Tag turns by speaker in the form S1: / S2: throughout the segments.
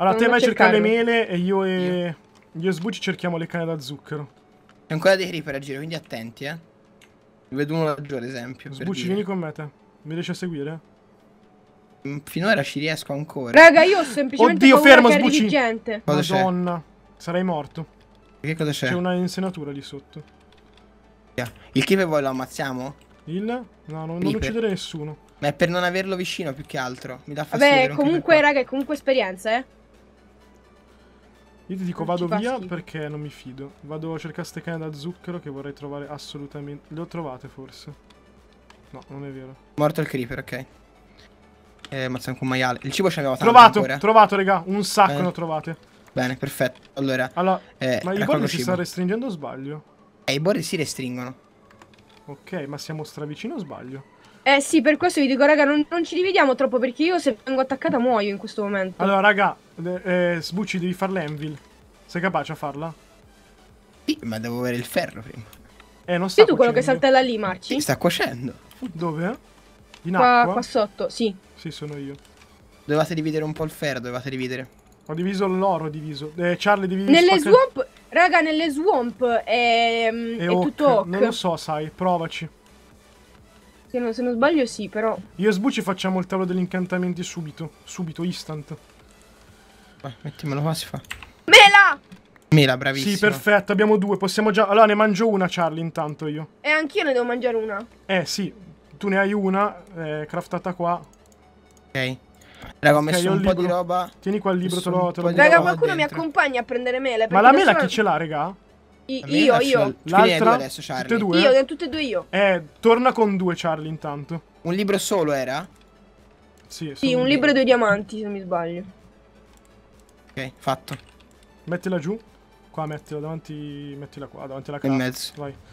S1: Allora, te vai a cercare le
S2: mele e io e... Io. e Sbucci cerchiamo le canne da zucchero. C'è ancora dei creeper
S1: a giro, quindi attenti, eh. vedo uno laggiù, ad esempio. Sbucci, vieni con me, te. Mi riesci a seguire? Mm, finora ci riesco ancora.
S2: Raga, io ho semplicemente Oddio, fermo, che sbucci. gente. Cosa Madonna, sarei morto.
S1: Che cosa c'è? C'è una
S2: insenatura lì sotto.
S1: Il creeper poi lo ammazziamo? Il? No, non, non uccidere nessuno. Ma è per non averlo vicino più che altro. Mi dà fastidio. Vabbè,
S3: comunque, raga, è comunque esperienza, eh.
S1: Io ti dico, non vado
S2: via perché non mi fido. Vado a cercare ste canne da zucchero che vorrei trovare assolutamente... Le ho trovate forse? No, non è vero.
S1: Morto il creeper, ok. Eh, ma mazza anche un maiale. Il cibo ce l'abbiamo tanto Trovato, ancora.
S2: trovato, raga. Un sacco Bene. Eh. ne ho trovate.
S1: Bene, perfetto. Allora, allora eh, ma i bordi si stanno
S2: restringendo o sbaglio? Eh, i bordi si restringono. Ok, ma siamo stravicino o sbaglio?
S3: Eh sì, per questo vi dico, raga, non, non ci dividiamo troppo perché io se vengo attaccata muoio in questo momento. Allora,
S2: raga, eh, Sbucci, devi fare l'envil. Sei capace a farla?
S3: Sì,
S1: ma devo avere il ferro prima.
S2: Eh, non sta Sei tu quello che saltella
S3: lì, Marci? Sì, sta cuocendo.
S1: Dove? In qua, acqua? Qua
S3: sotto, sì.
S1: Sì, sono io. Dovevate dividere un po' il ferro, dovevate dividere. Ho diviso l'oro, ho diviso. Eh, Charlie, dividi Nelle spacca... swamp...
S3: Raga, nelle swamp ehm, eh, è, è, è oak. tutto oak. Non lo
S1: so, sai, provaci.
S3: Se non, se non, sbaglio sì, però...
S2: Io e Sbucci facciamo il tavolo degli incantamenti subito. Subito, instant mettimelo qua si fa. Mela!
S1: Mela, bravissima. Sì, perfetto,
S2: abbiamo due, possiamo già... Allora, ne mangio una, Charlie, intanto io.
S3: E anch'io ne devo mangiare una.
S2: Eh, sì. Tu ne hai una, eh, craftata qua. Ok. Raga, ho messo okay, un libro. po' di roba. Tieni qua il libro, te lo, te lo Raga, qualcuno mi
S3: accompagna a prendere mele. Ma la mela sono... chi
S2: ce l'ha, raga?
S3: I, io, io. L'altra? Adesso, Charlie. Tutte e due? Io, tutte e due io.
S2: Eh, torna con due, Charlie, intanto. Un libro solo era? Sì, sì un libro
S3: e due diamanti, se non mi sbaglio
S2: fatto. Mettila giù. Qua mettila davanti. Mettila qua, davanti alla casa. In mezzo. Vai.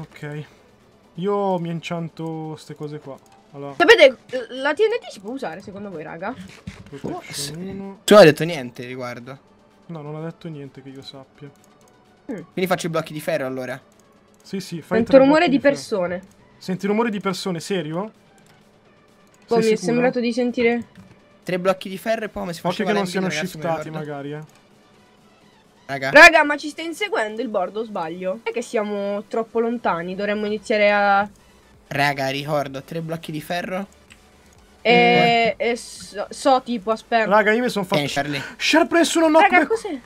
S2: Ok. Io mi encianto queste cose qua. Allora. Sapete,
S3: la TNT si può usare secondo voi, raga?
S1: Forse. tu hai detto niente riguardo. No, non ha detto niente che io sappia.
S3: Mm.
S1: Quindi faccio i blocchi di ferro allora. Sì,
S2: sì, fai Sento rumore di, di persone. Ferro. Senti rumore di persone, serio?
S3: Poi mi è sembrato di sentire
S1: Tre blocchi di ferro e poi come si faceva Occhio che non siano ragazzi, shiftati magari, eh. Raga. Raga,
S3: ma ci stai inseguendo il bordo, sbaglio? è che siamo troppo lontani, dovremmo iniziare a...
S1: Raga, ricordo, tre blocchi di ferro.
S3: E, eh, mm. e eh, so, so, tipo, aspetta. Raga,
S1: io mi sono fatto... Eh, Charlie.
S3: Sharp nessuno no Raga, come... cos'è?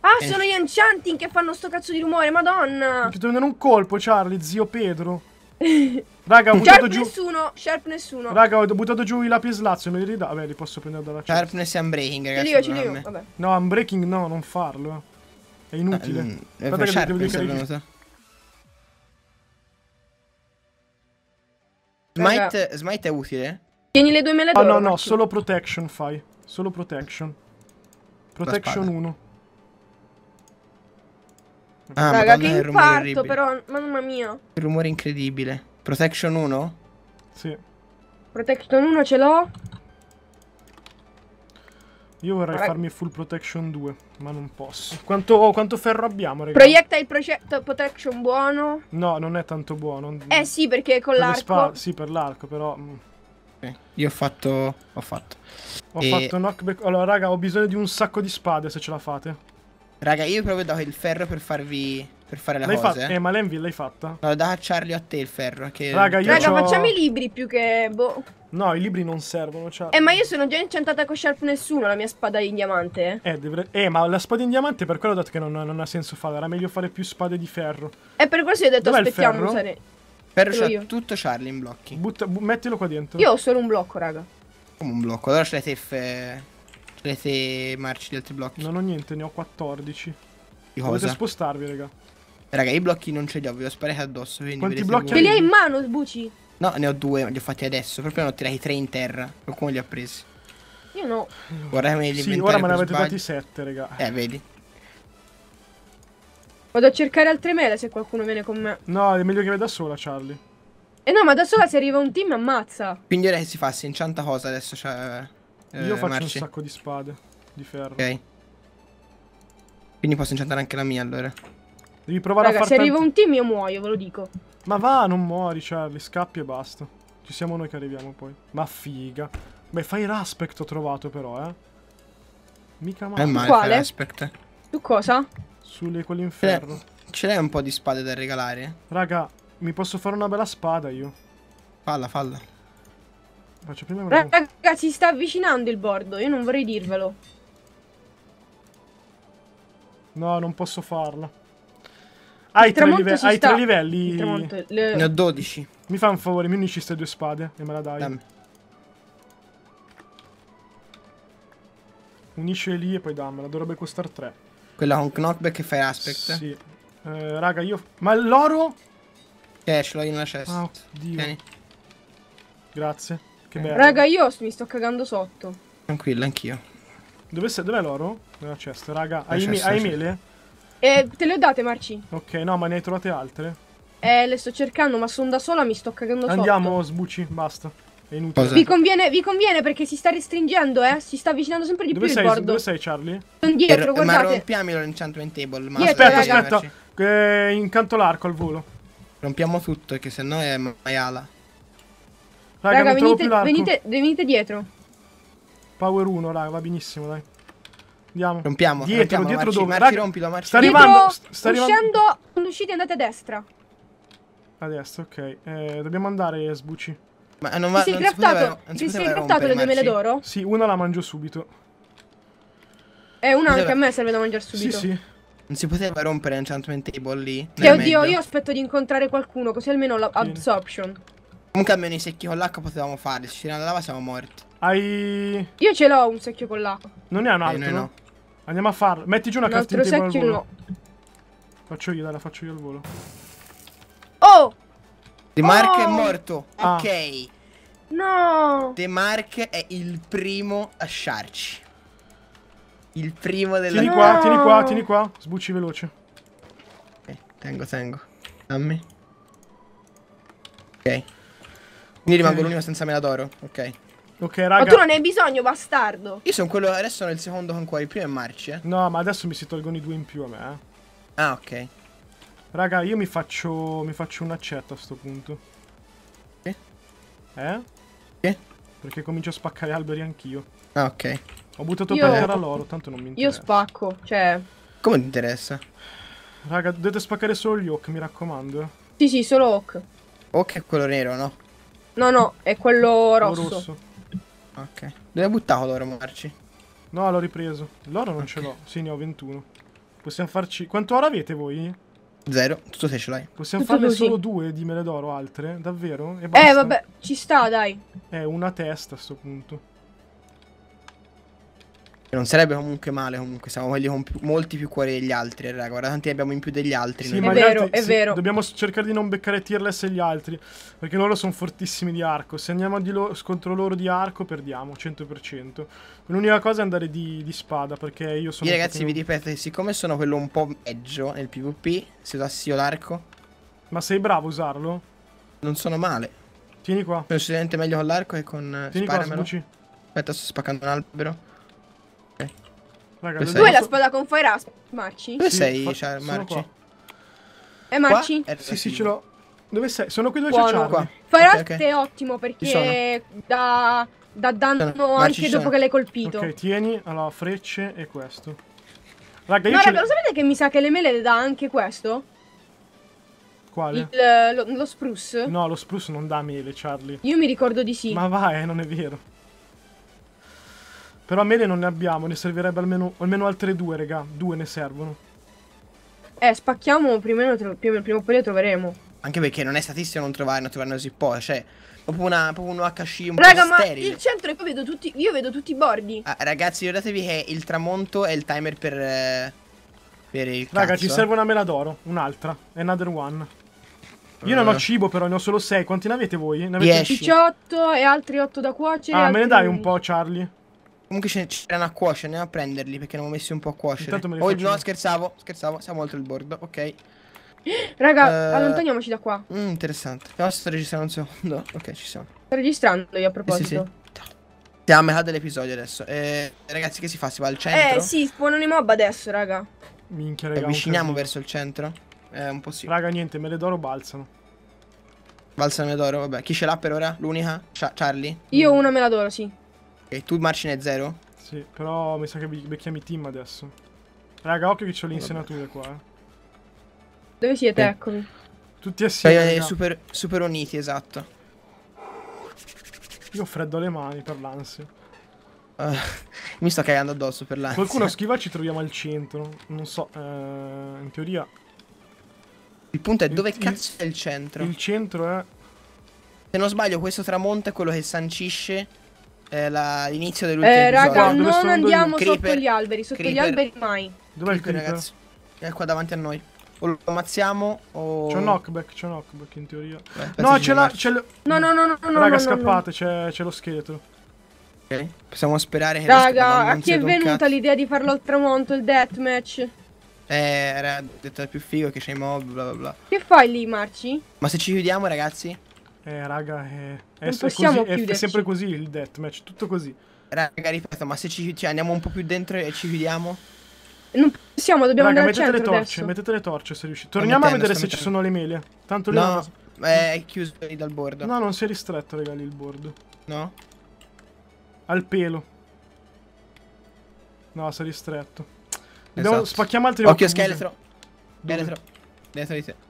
S3: Ah, Ten sono gli enchanting che fanno sto cazzo di rumore, madonna! Ti devo dare un colpo, Charlie, zio Pedro. Raga, ho buttato Sharp giù. nessuno, Sharp nessuno. Raga, ho
S2: buttato giù i lapis lazio, me li ridà. Vabbè, li posso prendere dalla chat. Sharpness e unbreaking, ragazzi. Ce li ho, ce li ho. No, unbreaking no, non farlo. È inutile. Uh, mm, eh, Aspetta che devo ricaricare.
S3: Smite,
S1: smite è utile?
S3: Tieni le due 2000 ah, No, no, no, solo
S2: protection fai. Solo protection. Protection
S1: 1. Ah, Raga, Madonna, che infarto però,
S3: mamma mia.
S1: Il rumore incredibile. Protection 1? Sì.
S3: Protection 1 ce l'ho.
S2: Io vorrei Raga. farmi
S1: full protection
S2: 2, ma non posso. Quanto, quanto ferro abbiamo, raga? Proiecta
S3: il protection buono. No,
S2: non è tanto buono. Eh
S3: sì, perché con per l'arco.
S2: Sì, per l'arco, però... Okay. Mm.
S1: Eh, io ho fatto... ho fatto.
S3: Ho
S2: e... fatto knockback... Allora, raga, ho bisogno di un sacco di spade
S1: se ce la fate. Raga, io proprio do il ferro per farvi... Per fare la cosa. Fa eh. eh, ma l'envy l'hai fatta? No, da Charlie a te il ferro. Che...
S2: Raga, io Raga,
S3: facciamo i libri più che... Boh.
S2: No, i libri non servono, Charlie. Eh, ma io
S3: sono già incantata con Sharp nessuno, la mia spada in diamante.
S2: Eh, dovre... eh ma la spada in diamante per quello ho detto che non, non ha senso fare. Era meglio fare più spade di ferro.
S3: E eh, per questo io ho detto aspettiamo. Ferro? Sare... Ferro c'ha
S1: tutto Charlie in blocchi. Butta, mettilo qua dentro. Io ho
S3: solo un blocco, raga.
S1: Come un blocco? Allora c'è te fe... Potete marci gli altri blocchi. Non ho niente, ne ho 14. Di cosa? Dovete spostarvi, raga. Raga, i blocchi non ce li ho, vi ho sparato addosso. Quanti blocchi Te li hai in
S3: mano, Buci?
S1: No, ne ho due, li ho fatti adesso. Proprio ne ho tirati tre in terra. Qualcuno li ha presi.
S3: Io no. Guarda
S1: me li Sì, ora me ne avete sbaglio. dati sette, raga. Eh, vedi.
S3: Vado a cercare altre mele se qualcuno viene con me.
S1: No, è meglio che vada sola, Charlie.
S3: Eh no, ma da sola se arriva un team ammazza.
S1: Quindi ora che si fa? Si incianta cosa adesso? Cioè... Eh, Io faccio merci. un sacco di spade di ferro. Ok. Quindi posso incendiare anche la mia allora. Devi provare Raga, a farlo. se arriva
S3: un team io muoio, ve lo dico.
S2: Ma va, non muori, Charlie, cioè, scappi e basta. Ci siamo noi che arriviamo poi. Ma figa. Beh, fire aspect ho trovato però, eh. Mica
S3: male. È eh,
S1: Quale? fire aspect. Tu cosa? Sulle quell'inferno. in Ce l'hai un po' di spade da regalare?
S2: Raga, mi posso fare una bella spada io. Falla, falla. Faccio prima una... Raga,
S3: si sta avvicinando il bordo, io non vorrei dirvelo.
S2: No, non posso farla. Hai, tre, live hai tre, livelli. Tramonto, le... Ne ho 12. Mi fa un favore, mi unisci queste due spade e me la dai. Dammi. Unisce lì e poi dammela, dovrebbe costare 3.
S1: Quella con knockback e fire aspect? Sì.
S2: Eh, raga, io... Ma l'oro?
S1: Eh, ce l'ho in una cesta. Ah, Grazie. Che bello. Raga,
S3: io mi sto cagando sotto.
S1: Tranquillo, anch'io. Dove sei? Dov'è l'oro?
S2: Nella cesta, raga. Hai, cesta, hai mele?
S3: Eh, te le ho date, Marci.
S2: Ok, no, ma ne hai trovate altre?
S3: Eh, le sto cercando, ma sono da sola, mi sto cagando Andiamo,
S2: sotto. Andiamo, sbuci, basta. È inutile. Vi
S3: conviene, vi conviene perché si sta restringendo, eh? Si sta avvicinando sempre di dove più sei, il bordo. Dove
S2: sei, Charlie? Sono
S3: eh, dietro, per,
S1: guardate. Ma rompiamelo l'enchantment table. Ma dietro, aspetta, aspetta. Eh, incanto l'arco al volo. Rompiamo tutto, che sennò è maiala. Raga, raga venite,
S3: venite, venite, dietro.
S2: Power 1, raga, va benissimo, dai. Andiamo. Rompiamo. Dietro, rompiamo, dietro Marci, dove? Marci, raga, rompilo, Marci. Sta dietro, arrivando. sta uscendo,
S3: arrivando. uscite andate a destra.
S2: A destra, ok. Eh, dobbiamo andare, sbucci. Ma non va, si non si non
S3: si si craftato le due mele d'oro?
S1: Sì, una la mangio subito.
S3: Eh, una anche a me serve da mangiare subito. Sì, sì.
S1: Non si poteva rompere l'enchantment table lì? Che oddio, meglio. io
S3: aspetto di incontrare qualcuno, così almeno l'absorption.
S1: Un camion i secchi con l'acqua potevamo fare. Se uscire la lava siamo morti. Hai.
S3: Io ce l'ho un secchio con l'acqua.
S1: Non ne ha un eh, altro? Eh, no,
S2: Andiamo a farlo. Metti giù una crafting table al volo. No. Faccio io, dai, la faccio io al volo.
S3: Oh! The Mark oh! è morto. Ah. Ok. No!
S1: The Mark è il primo a sciarci. Il primo della... Tieni qua,
S2: no! tieni qua, tieni qua. Sbucci veloce.
S1: Ok, tengo, tengo. Dammi. Ok. Quindi rimango l'unico senza menatoro, ok. Ok, raga. Ma tu non
S3: hai bisogno, bastardo. Io
S1: sono quello. Adesso sono il secondo con cuore. Il primo è Marci, eh. No, ma adesso mi si tolgono i due in più a me, eh. Ah, ok. Raga, io mi faccio.
S2: Mi faccio un accetto a sto punto. Che? Eh? Che? Perché comincio a spaccare alberi anch'io. Ah, ok. Ho buttato io... per terra l'oro, tanto non mi interessa.
S3: Io spacco, cioè.
S1: Come ti interessa? Raga,
S2: dovete spaccare solo gli oak, mi raccomando.
S1: Eh.
S3: Sì, sì, solo oak.
S1: Oak è quello nero, no?
S3: No, no, è quello oh, rosso. Quello rosso.
S1: Ok. Dove hai buttato l'oro, Marci? No, l'ho ripreso. L'oro non okay. ce
S2: l'ho. Sì, ne ho 21. Possiamo farci... Quanto oro avete voi?
S1: Zero. Tutto se ce l'hai.
S2: Possiamo Tutto farne così. solo due di mele d'oro, altre? Davvero? E eh, basta. Eh, vabbè.
S3: Ci sta, dai. È
S2: eh, una testa a sto punto.
S1: Non sarebbe comunque male, comunque siamo quelli con più, molti più cuori degli altri, raga. Guarda, tanti ne abbiamo in più degli altri. Sì, ma è vero, altri, è sì, vero.
S2: Dobbiamo cercare di non beccare Tierless e gli altri, perché loro sono fortissimi di arco. Se andiamo lo contro loro di arco perdiamo, 100%. L'unica cosa è andare di, di, spada, perché io sono... Io ragazzi pochino...
S1: vi ripeto, siccome sono quello un po' peggio nel PvP, se usassi io l'arco... Ma sei bravo a usarlo? Non sono male. Tieni qua. Sono sicuramente meglio con l'arco e con... Eh, Tieni qua, Aspetta, sto spaccando un albero. Raga, tu hai la
S3: spada con fire asp, Marci? Dove sì, sei, cioè, Marci? Eh, Marci? Qua? Sì,
S2: sì, ce l'ho. Dove sei? Sono qui dove c'è Charlie. Fire okay, okay. è
S3: ottimo perché da da danno sono. anche dopo che l'hai colpito. Ok,
S2: tieni, allora frecce e questo. Raga, io Ma raga, lo
S3: sapete che mi sa che le mele le dà anche questo?
S2: Quale? Il, lo, lo spruce? No, lo spruce non dà mele, Charlie. Io mi ricordo di sì. Ma vai, non è vero. Però a mele non ne abbiamo, ne servirebbe almeno, almeno altre
S1: due, raga. Due ne servono.
S3: Eh, spacchiamo più o meno, prima o poi le troveremo.
S1: Anche perché non è statistico non trovare, non trovare così poco, cioè... Proprio, una, proprio un HC un Raga, po' ma sterile. il centro io vedo tutti, io vedo tutti i bordi. Ah, ragazzi, ricordatevi che il tramonto è il timer per... Eh, per il Raga, cazzo. ci serve una mela d'oro, un'altra. Another one.
S2: Io non ho eh. cibo però, ne ho solo 6. Quanti ne avete voi? Ne avete
S3: 18 e altri 8 da cuocere. Ah, me ne dai un po',
S1: Charlie. Comunque c'erano a cuocere, andiamo a prenderli perché ne ho messi un po' a cuocere. Oh, no, scherzavo, scherzavo, siamo oltre il bordo, ok.
S3: Raga, uh, eh, allontaniamoci da qua.
S1: Mm, interessante. Però sto registrando un secondo. Ok, ci siamo.
S3: Sto registrando io a proposito. sì,
S1: sì. Siamo a metà dell'episodio adesso. Eh, ragazzi, che si fa? Si va al centro? Eh, sì,
S3: spawnano i mob adesso, raga.
S1: Minchia, raga. avviciniamo verso il centro? Eh, un po' sì. Raga, niente, me le d'oro balzano. Balzano me d'oro, vabbè. Chi ce l'ha per ora? L'unica? Charlie?
S3: Io una me la d'oro, sì.
S1: E tu margine zero? Sì, però mi sa che becchiamo i team adesso. Raga, occhio che c'ho le insenature qua, eh.
S3: Dove siete? Eh. Eccomi.
S1: Tutti assieme. Eh, super, super uniti, esatto. Io freddo
S2: le mani per l'ansia.
S1: Uh, mi sto cagando addosso per l'ansia. Qualcuno schiva ci troviamo al centro. Non so, eh, in teoria... Il punto è dove il, cazzo il, è il centro? Il centro è... Se non sbaglio questo tramonto è quello che sancisce è eh, la, l'inizio dell'ultimo eh, episodio. Raga, no, non andiamo creeper, sotto gli
S3: alberi, sotto creeper. gli alberi mai.
S1: Dov'è il creeper, ragazzi? È qua davanti a noi. O lo ammazziamo o... C'è un knockback, c'è un knockback in teoria. Beh, no, c'è la... C'è l...
S3: No, no, no, no, no. Raga, no, scappate,
S1: no. c'è lo scheletro. Ok, possiamo sperare che... Raga, a chi è venuta
S3: l'idea di farlo al tramonto, il deathmatch?
S1: Eh, era detto più figo che c'è i mob, bla bla bla.
S3: Che fai lì, Marci?
S1: Ma se ci chiudiamo, ragazzi? Eh, raga, eh, è, è, così, è sempre così il deathmatch, tutto così. Raga, ripeto, ma se ci, cioè, andiamo un po' più dentro e ci chiudiamo? Non possiamo, dobbiamo Raga, andare mettete le torce, adesso. mettete le torce
S2: se riuscite. Eh, Torniamo mettendo, a vedere se mettendo. ci sono le mele. Tanto lì No, non... Eh, è chiuso lì dal bordo. No, non si è ristretto, raga, lì il bordo. No. Al pelo. No, si è ristretto. Dobbiamo... Esatto. Spacchiamo altri Occhio scheletro.
S1: Scheletro. Dentro di te.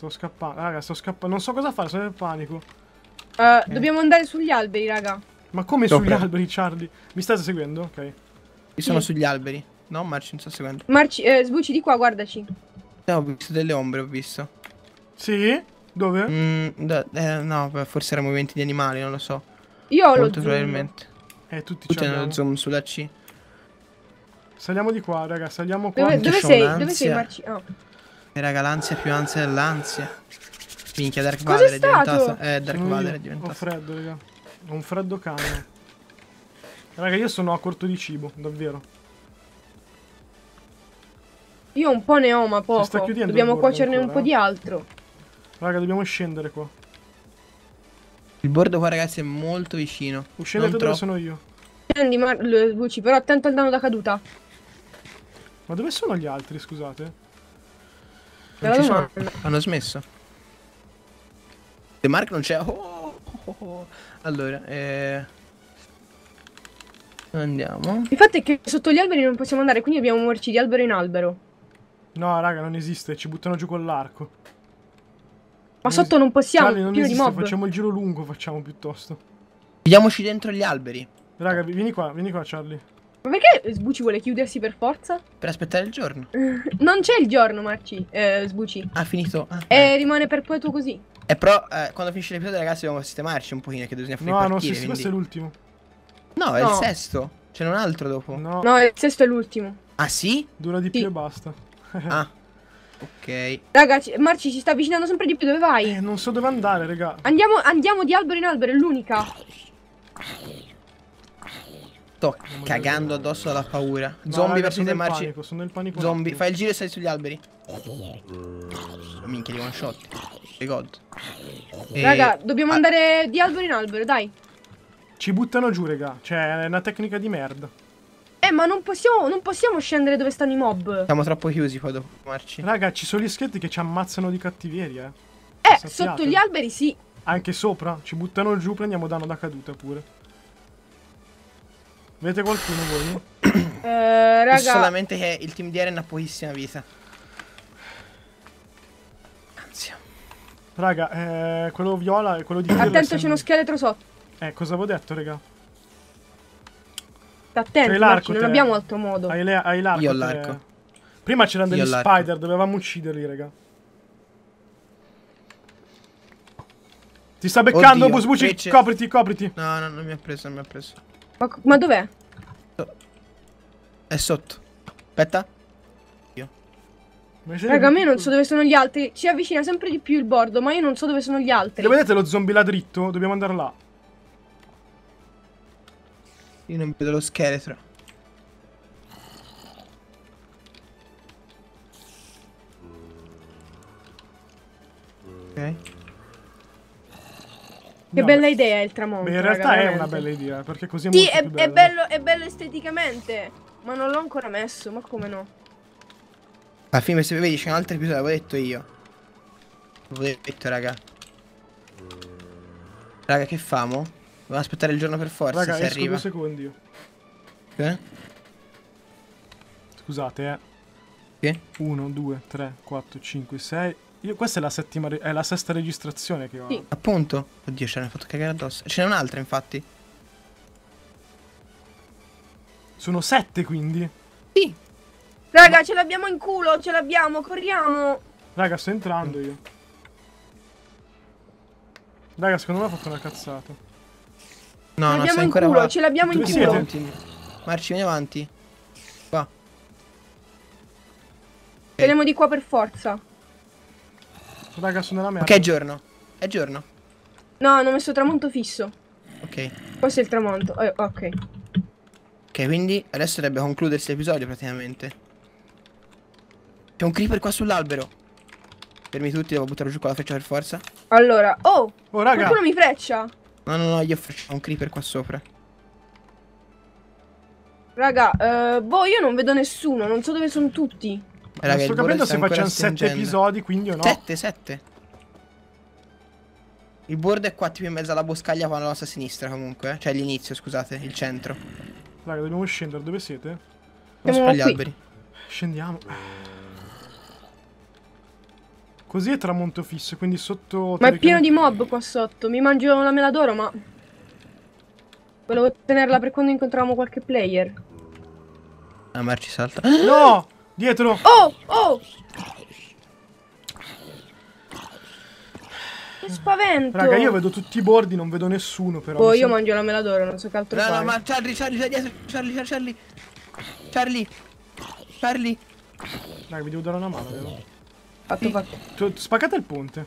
S2: Sto scappando, raga, sto scappando. Non so cosa fare, sono nel panico.
S3: Uh, eh. Dobbiamo andare sugli alberi, raga.
S1: Ma come Sopra. sugli alberi, Charlie? Mi state seguendo? Ok. Io sono sì. sugli alberi. No, Marci, non sto seguendo.
S3: Marci, eh, sbucci di qua, guardaci.
S1: Eh, ho visto delle ombre, ho visto. Sì? Dove? Mm, da, eh, no, forse erano movimenti di animali, non lo so. Io ho Molto lo probabilmente. Eh, tutti ci hanno lo zoom sulla C. Saliamo di qua, raga, saliamo qua. Dove, dove sei? Dove sei, Marci? Oh. E raga, l'ansia più ansia dell'ansia. Minchia, Dark Vader è, è diventato. Eh, Dark Vader è diventato.
S2: Ho freddo, raga. Ho un freddo cane. raga, io sono a corto di cibo, davvero.
S3: Io un po' ne ho, ma poco. Si sta chiudendo dobbiamo cuocerne un po' eh? di altro.
S1: Raga, dobbiamo scendere qua. Il bordo qua, ragazzi, è molto vicino. Scendete dove sono
S3: io. Scendi, Luci, però attento al danno da caduta.
S1: Ma dove sono gli altri, scusate? Non ci sono. Hanno smesso. The Mark non c'è. Oh,
S3: oh, oh, oh.
S1: Allora, eh...
S3: Andiamo. Il fatto è che sotto gli alberi non possiamo andare, quindi dobbiamo muoverci di albero in albero.
S2: No, raga, non esiste, ci buttano giù con l'arco.
S3: Ma non sotto non possiamo, Charlie, non esiste, facciamo
S2: il giro lungo, facciamo piuttosto.
S1: Vediamoci dentro gli alberi. Raga, vieni qua, vieni qua, Charlie.
S3: Ma perché Sbuci vuole chiudersi per forza?
S1: Per aspettare il giorno.
S3: non c'è il giorno, Marci. Eh, Sbuci.
S1: Ha finito. Ah,
S3: e eh. rimane perpetuo così. E
S1: eh, però eh, quando finisce l'episodio, ragazzi, dobbiamo sistemarci un pochino. Che bisogna fare no, partire, No, si quindi... questo è l'ultimo.
S3: No, è no. il sesto.
S1: C'è un altro dopo. No. no, il
S3: sesto è l'ultimo. Ah, sì? Dura di sì. più e basta. ah.
S1: Ok.
S3: Ragazzi, Marci ci sta avvicinando sempre di più. Dove vai? Eh, non so dove andare, raga. Andiamo, andiamo di albero in albero, è l'unica.
S1: Sto cagando addosso alla paura. Zombie verso te, Marci. Panico, sono nel panico. Zombie, fai il giro e stai sugli alberi. Minchia di one shot. Ricordo. Raga,
S3: dobbiamo ah. andare di albero in albero, dai.
S2: Ci buttano giù, raga. Cioè, è una tecnica di merda.
S3: Eh, ma non possiamo, non possiamo scendere dove stanno i mob. Siamo
S2: troppo chiusi qua dopo, Marci. Raga, ci sono gli schetti che ci ammazzano di cattiveria,
S3: eh. Eh, sotto gli alberi sì.
S2: Anche sopra? Ci buttano giù, prendiamo danno da caduta pure. Avete qualcuno voi?
S1: eh, raga... solamente che il team di Eren ha pochissima vita.
S2: Anzio. Raga, eh, quello viola e quello di... Attento, c'è uno
S3: scheletro sotto.
S2: Eh, cosa avevo detto, raga?
S3: Attento, Marci, non abbiamo altro modo. Hai,
S2: hai l'arco. Io ho l'arco. Prima c'erano degli spider, dovevamo ucciderli, raga.
S1: Ti sta beccando, Busbucci, copriti, copriti. No, no, non mi ha preso, non mi ha preso.
S3: Ma, ma dov'è?
S1: È sotto. Aspetta. Io. Raga, a
S3: me non so dove sono gli altri. Ci avvicina sempre di più il bordo, ma io non so dove sono gli altri. Lo vedete lo
S2: zombie là dritto? Dobbiamo andare là.
S1: Io non vedo lo scheletro.
S2: Che no, bella
S3: idea il tramonto. Beh, in realtà è una bella
S1: idea, perché così è sì, molto è, bello. È
S3: bello, è bello esteticamente, ma non l'ho ancora messo, ma come no?
S1: Alla fine, se vedi, c'è un altro episodio, l'avevo detto io. L'avevo detto, raga. Raga, che famo? Dobbiamo aspettare il giorno per forza, raga, se arriva. Raga, secondi io. Che?
S2: Scusate, eh. Che? 1, 2, 3, 4, 5, 6, io, questa è la, settima, è la sesta registrazione che ho. Sì. Appunto. Oddio, ce l'hanno fatto cagare addosso. Ce
S1: n'è un'altra, infatti. Sono sette, quindi.
S3: Sì. Raga, Ma... ce l'abbiamo in culo, ce l'abbiamo, corriamo.
S1: Raga, sto
S2: entrando io. Raga, secondo me ho fatto una cazzata.
S1: No, no, siamo ancora culo, ce l'abbiamo in culo. Pronti. Marci, vieni avanti. Qua.
S3: Okay. di qua per forza.
S1: Raga, sono nella merda. Che è giorno? È giorno?
S3: No, hanno messo tramonto fisso. Ok. Questo è il tramonto. Eh, ok.
S1: Ok, quindi adesso dovrebbe concludersi l'episodio praticamente. C'è un creeper qua sull'albero. Fermi tutti, devo buttare giù con la freccia per forza.
S3: Allora, oh! Oh, raga! Qualcuno mi freccia!
S1: No, no, no, io ho un creeper qua sopra.
S3: Raga, eh, boh, io non vedo nessuno, non so dove sono tutti
S1: non sto capendo se facciamo 7 episodi, quindi o no. 7, 7. Il board è qua tipo in mezzo alla boscaglia qua alla nostra sinistra comunque. Cioè l'inizio, scusate, il centro. Raga, dobbiamo scendere, dove siete?
S3: Non gli alberi.
S2: Scendiamo. Così è tramonto fisso, quindi sotto... Ma è
S3: pieno di mob qua sotto, mi mangio la mela d'oro, ma... Volevo tenerla per quando incontravamo qualche player.
S1: La ah, marci salta. No! Dietro!
S3: Oh! Oh! Che spavento! Raga, io vedo
S2: tutti i bordi, non vedo nessuno
S3: però. Oh, io so... mangio la mela d'oro, non so che altro no, fare. No, ma Charlie, Charlie, sei dietro! Charlie, Charlie!
S1: Charlie! Charlie! Raga, vi devo dare una mano, vero? Fatto, fatto.
S2: Spaccate il ponte.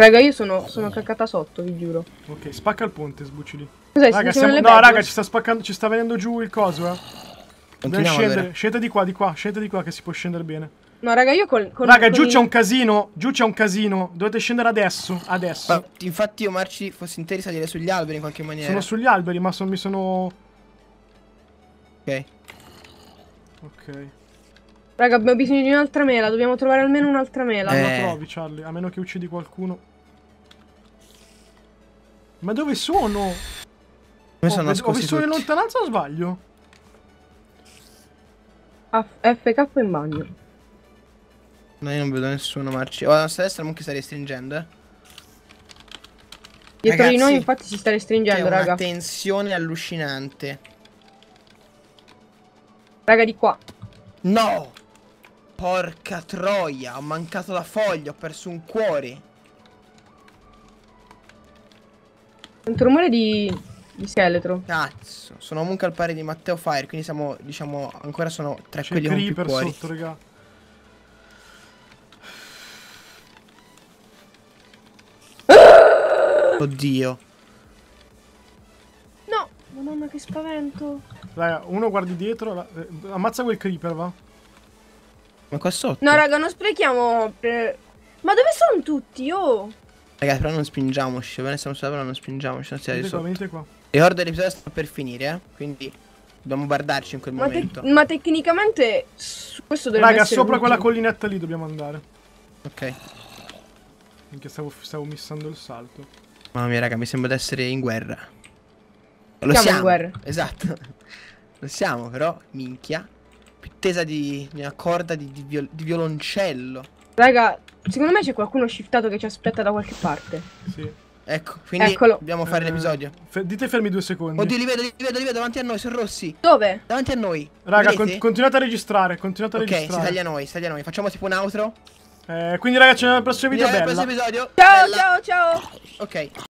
S3: Raga, io sono, sono cacata sotto, vi giuro.
S2: Ok, spacca il ponte, sbucili. Cos'è? Raga, siamo... No, raga, ci sta spaccando, ci sta venendo giù il coso, eh.
S3: Dobbiamo scendere.
S2: Scendete di qua, di qua, scendete di qua che si può scendere bene.
S3: No, raga, io col. col raga, con giù il... c'è un
S2: casino. Giù c'è un casino. Dovete scendere adesso. Adesso.
S1: Ma, infatti, io Marci fossi interi salire sugli alberi in qualche maniera.
S3: Sono
S2: sugli alberi, ma son, mi sono. Ok.
S3: Ok. Raga, abbiamo bisogno di un'altra mela. Dobbiamo trovare almeno un'altra mela. Eh. la trovi, Charlie. A meno che uccidi qualcuno.
S2: Ma dove sono? Mi sono oh, ho, ho visto in
S3: lontananza o sbaglio? FK in bagno.
S1: No, io non vedo nessuno, Marci. Oh, la nostra destra comunque sta restringendo, eh.
S3: Dietro di noi infatti
S1: si sta restringendo, raga. È raga. tensione allucinante. Raga, di qua. No! Porca troia, ho mancato la foglia, ho perso un cuore.
S3: Sento rumore di... di scheletro. Cazzo,
S1: sono comunque al pari di Matteo Fire, quindi siamo, diciamo, ancora sono tre quelli con più cuori. sotto, raga. Oddio.
S3: No, madonna che spavento.
S2: Raga, uno guardi dietro, la... Eh, ammazza quel creeper, va.
S1: Ma qua sotto?
S3: No, raga, non sprechiamo... Per... Eh. Ma dove sono tutti, oh?
S1: Ragazzi, però non spingiamoci. Cioè, ne siamo sulla però non spingiamoci. Non siamo sotto. qua. Ricordo l'episodio sta per finire, eh. Quindi dobbiamo guardarci in quel ma momento. ma
S3: tecnicamente questo dovrebbe Raga, sopra quella
S2: collinetta lì dobbiamo andare. Ok. Minchia, stavo, stavo missando il
S1: salto. Mamma mia, raga, mi sembra di essere in guerra. Lo siamo, siamo. in guerra. Esatto. Lo siamo, però, minchia. Più tesa di, di una corda di, di, viol
S3: di violoncello. Raga, Secondo me c'è qualcuno shiftato che ci aspetta da qualche parte.
S1: Sì. Ecco, quindi Eccolo. dobbiamo fare eh, l'episodio. Dite fermi due secondi. Oddio, li vedo, li
S3: vedo, li vedo davanti a
S1: noi, sono rossi. Dove? Davanti a noi. Raga, con continuate a registrare, continuate a okay, registrare. Ok, si taglia noi, si taglia noi. Facciamo tipo un outro. Eh, quindi raga, ci vediamo nel prossimo video. Ci vediamo nel prossimo episodio. Ciao, bella.
S3: ciao, ciao.
S2: Ok.